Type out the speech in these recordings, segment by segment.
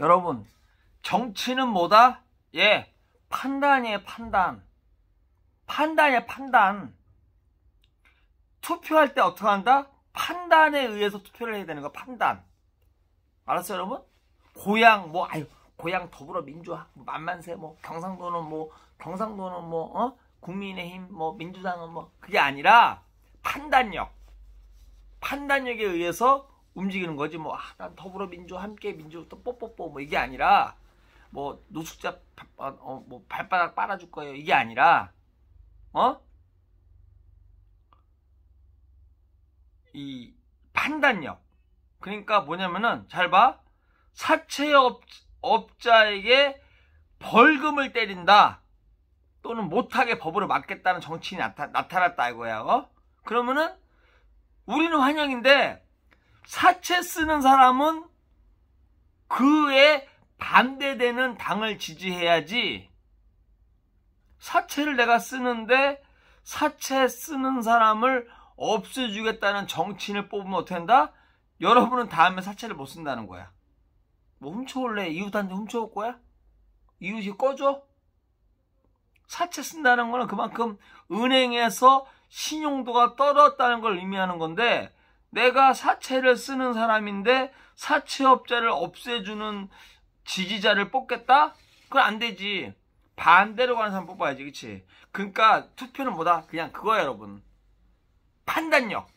여러분 정치는 뭐다? 예 판단이에요 판단 판단이에요 판단 투표할 때 어떻게 한다? 판단에 의해서 투표를 해야 되는 거 판단 알았어요 여러분? 고향 뭐 아유 고향 더불어민주화 뭐, 만만세 뭐 경상도는 뭐 경상도는 뭐 어? 국민의힘 뭐 민주당은 뭐 그게 아니라 판단력 판단력에 의해서 움직이는 거지 뭐 아, 난 더불어민주 함께 민주부터 뽀뽀뽀 뭐 이게 아니라 뭐 노숙자 어, 뭐 발바닥 빨아줄 거예요 이게 아니라 어? 이 판단력 그러니까 뭐냐면은 잘 봐 사채업자에게 벌금을 때린다 또는 못하게 법으로 막겠다는 정치인이 나타, 나타났다 이거야 어? 그러면은 우리는 환영인데 사채 쓰는 사람은 그에 반대되는 당을 지지해야지 사채를 내가 쓰는데 사채 쓰는 사람을 없애주겠다는 정치인을 뽑으면 어떻게 한다? 여러분은 다음에 사채를 못 쓴다는 거야. 뭐 훔쳐올래? 이웃한테 훔쳐올 거야? 이웃이 꺼져 사채 쓴다는 거는 그만큼 은행에서 신용도가 떨어졌다는 걸 의미하는 건데 내가 사채를 쓰는 사람인데 사채업자를 없애주는 지지자를 뽑겠다? 그건 안 되지. 반대로 가는 사람 뽑아야지, 그치? 그러니까 투표는 뭐다? 그냥 그거야, 여러분. 판단력.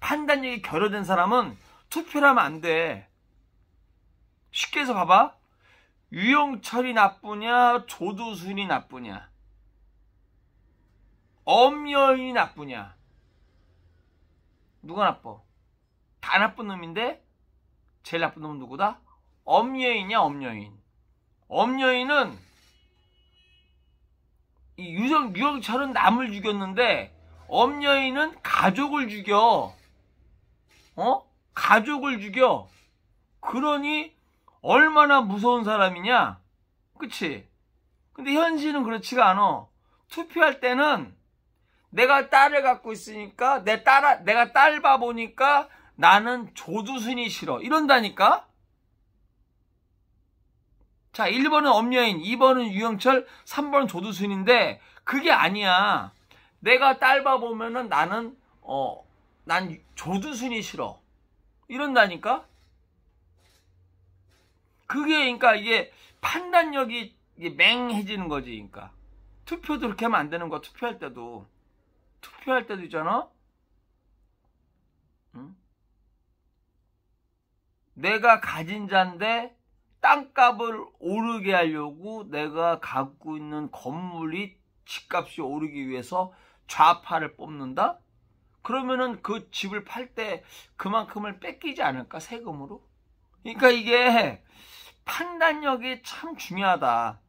판단력이 결여된 사람은 투표를 하면 안 돼. 쉽게 해서 봐봐. 유영철이 나쁘냐, 조두순이 나쁘냐, 엄연히 나쁘냐. 누가 나빠? 다 나쁜 놈인데 제일 나쁜 놈은 누구다? 엄여인이야 엄여인 엄여인은 유정, 유영철은 남을 죽였는데 엄여인은 가족을 죽여 어? 가족을 죽여 그러니 얼마나 무서운 사람이냐 그치? 근데 현실은 그렇지가 않아 투표할 때는 내가 딸을 갖고 있으니까 내 딸, 내가 딸 봐보니까 나는 조두순이 싫어. 이런다니까? 자, 1번은 엄여인, 2번은 유영철, 3번은 조두순인데 그게 아니야. 내가 딸 봐보면은 나는 어, 난 조두순이 싫어. 이런다니까? 그게 그러니까 이게 판단력이 맹해지는 거지. 그러니까 투표도 그렇게 하면 안 되는 거 투표할 때도 투표할 때도 있잖아. 응? 내가 가진 자인데 땅값을 오르게 하려고 내가 갖고 있는 건물이 집값이 오르기 위해서 좌파를 뽑는다? 그러면은 그 집을 팔 때 그만큼을 뺏기지 않을까 세금으로? 그러니까 이게 판단력이 참 중요하다.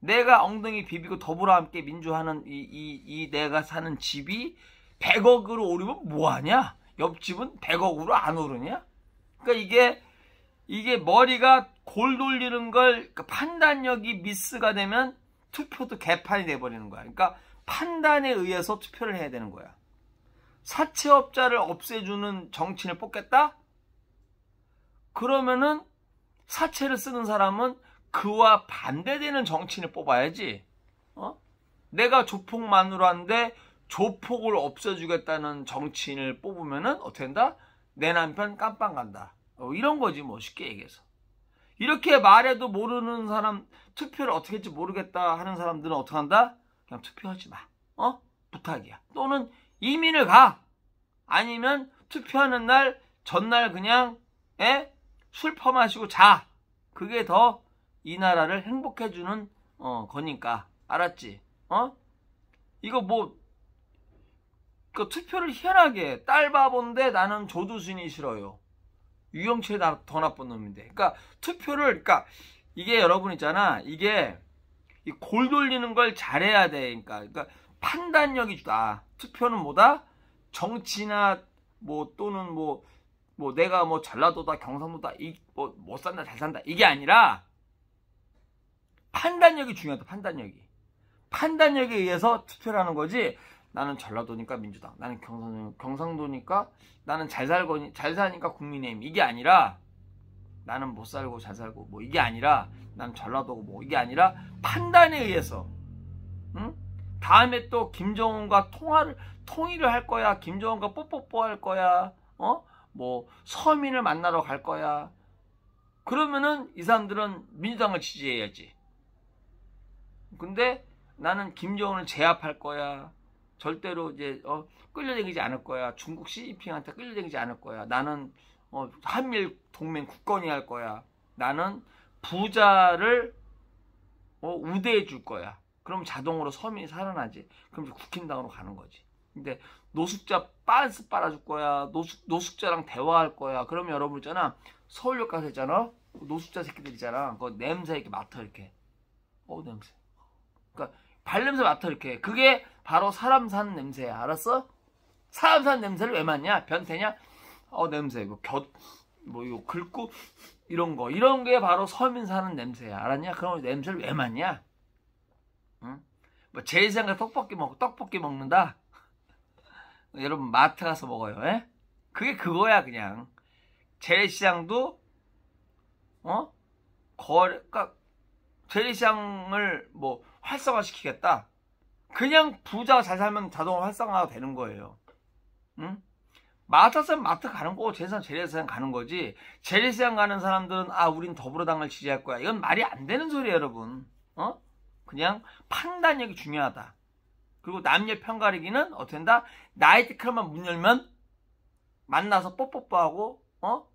내가 엉덩이 비비고 더불어 함께 민주하는 이, 이, 이 내가 사는 집이 100억으로 오르면 뭐하냐? 옆집은 100억으로 안 오르냐? 그러니까 이게 이게 머리가 골 돌리는 걸 그러니까 판단력이 미스가 되면 투표도 개판이 돼버리는 거야. 그러니까 판단에 의해서 투표를 해야 되는 거야. 사채업자를 없애주는 정치인을 뽑겠다? 그러면은 사채를 쓰는 사람은 그와 반대되는 정치인을 뽑아야지. 어? 내가 조폭 마누라인데 조폭을 없애주겠다는 정치인을 뽑으면은 어떻게 된다? 내 남편 깜빵 간다. 어, 이런 거지 뭐 쉽게 얘기해서. 이렇게 말해도 모르는 사람 투표를 어떻게 할지 모르겠다 하는 사람들은 어떻게 한다? 그냥 투표하지 마. 어? 부탁이야. 또는 이민을 가. 아니면 투표하는 날 전날 그냥 에? 술 퍼마시고 자. 그게 더이 나라를 행복해주는 어, 거니까 알았지? 어? 이거 뭐 그 투표를 희한하게 딸 바본데 나는 조두순이 싫어요. 유영철이 더 나쁜 놈인데. 그러니까 투표를 그러니까 이게 여러분 있잖아. 이게 골 돌리는 걸 잘해야 돼. 그니까 그러니까 판단력이 좋다. 투표는 뭐다? 정치나 뭐 또는 뭐뭐 뭐 내가 뭐 전라도다 경상도다 이 뭐 못 산다 잘 산다 이게 아니라 판단력이 중요하다. 판단력이. 판단력에 의해서 투표를 하는 거지. 나는 전라도니까 민주당. 나는 경상, 경상도니까 나는 잘살고잘 사니까 국민의힘. 이게 아니라 나는 못 살고 잘 살고 뭐 이게 아니라 난 전라도고 뭐 이게 아니라 판단에 의해서 응? 다음에 또 김정은과 통화를 통일을 할 거야. 김정은과 뽀뽀뽀 할 거야. 어? 뭐 서민을 만나러 갈 거야. 그러면은 이 사람들은 민주당을 지지해야지. 근데 나는 김정은을 제압할 거야. 절대로 이제 어, 끌려다니지 않을 거야. 중국 시진핑한테 끌려다니지 않을 거야. 나는 어, 한일 동맹 국권이 할 거야. 나는 부자를 어, 우대해 줄 거야. 그럼 자동으로 서민이 살아나지. 그럼 이제 국힘당으로 가는 거지. 근데 노숙자 빤스 빨아줄 거야. 노숙, 노숙자랑 대화할 거야. 그러면 여러분 있잖아. 서울역 가서 있잖아. 노숙자 새끼들 있잖아. 그 냄새 이렇게 맡아 이렇게. 어우 냄새. 그니까 발냄새 맡아 이렇게. 그게 바로 사람 산 냄새야. 알았어? 사람 산 냄새를 왜 맡냐? 변태냐? 어 냄새 뭐 곁, 뭐 이거 긁고 이런 거 이런 게 바로 서민 사는 냄새야. 알았냐? 그럼 냄새를 왜 맡냐? 응? 뭐제 생각 떡볶이 먹 떡볶이 먹는다. 여러분 마트 가서 먹어요. 에? 예? 그게 그거야 그냥 재래시장도 어 거래 그러니까 재래시장을 뭐 활성화시키겠다. 그냥 부자 가잘 살면 자동 으로 활성화가 되는 거예요. 응? 마트선 마트 가는 거고 재산 재래세상 가는 거지 재래세상 가는 사람들은 아 우린 더불어당을 지지할 거야 이건 말이 안 되는 소리예 여러분 어 그냥 판단력이 중요하다 그리고 남녀 편가리기는 어떻게 된다 나이트클럽만 문 열면 만나서 뽀뽀뽀하고 어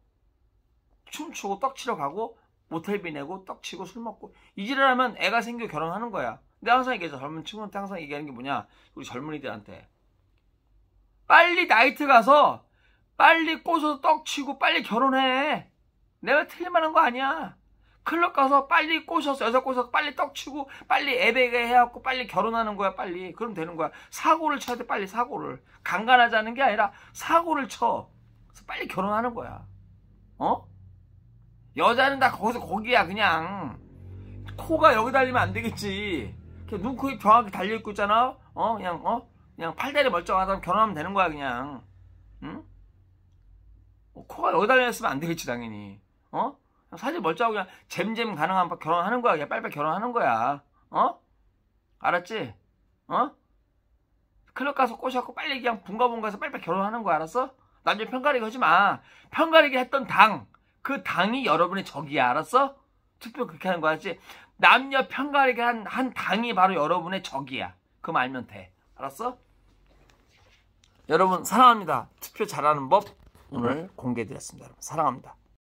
춤추고 떡치러 가고 모텔비 내고 떡 치고 술 먹고 이 지랄하면 애가 생겨 결혼하는 거야. 근데 항상 얘기해서 젊은 친구한테 항상 얘기하는 게 뭐냐 우리 젊은이들한테 빨리 나이트 가서 빨리 꼬서 셔떡 치고 빨리 결혼해. 내가 틀릴만한 거 아니야. 클럽 가서 빨리 꼬셔서 여자 꼬셔서 빨리 떡 치고 빨리 애베게 해갖고 빨리 결혼하는 거야 빨리 그럼 되는 거야 사고를 쳐야 돼 빨리 사고를 강간하자는 게 아니라 사고를 쳐 그래서 빨리 결혼하는 거야 어? 여자는 다 거기서 거기야 그냥 코가 여기 달리면 안 되겠지 눈, 코, 입 정확히 달려있고 있잖아 어 그냥 어 그냥 팔다리 멀쩡하다면 결혼하면 되는 거야 그냥 응? 어, 코가 여기 달려있으면 안 되겠지 당연히 어? 사실 멀쩡하고 그냥 잼잼 가능한 결혼하는 거야 그냥 빨리빨리 결혼하는 거야 어? 알았지? 어? 클럽 가서 꼬셔갖고 빨리 그냥 분가분가해서 빨리빨리 결혼하는 거야 알았어? 남녀 편가리기 하지 마 편가리기 했던 당그 당이 여러분의 적이야 알았어? 투표 그렇게 하는 거지 남녀 편가르게 한, 한 당이 바로 여러분의 적이야 그거 알면 돼 알았어? 여러분 사랑합니다 투표 잘하는 법 오늘 네. 공개해드렸습니다 여러분 사랑합니다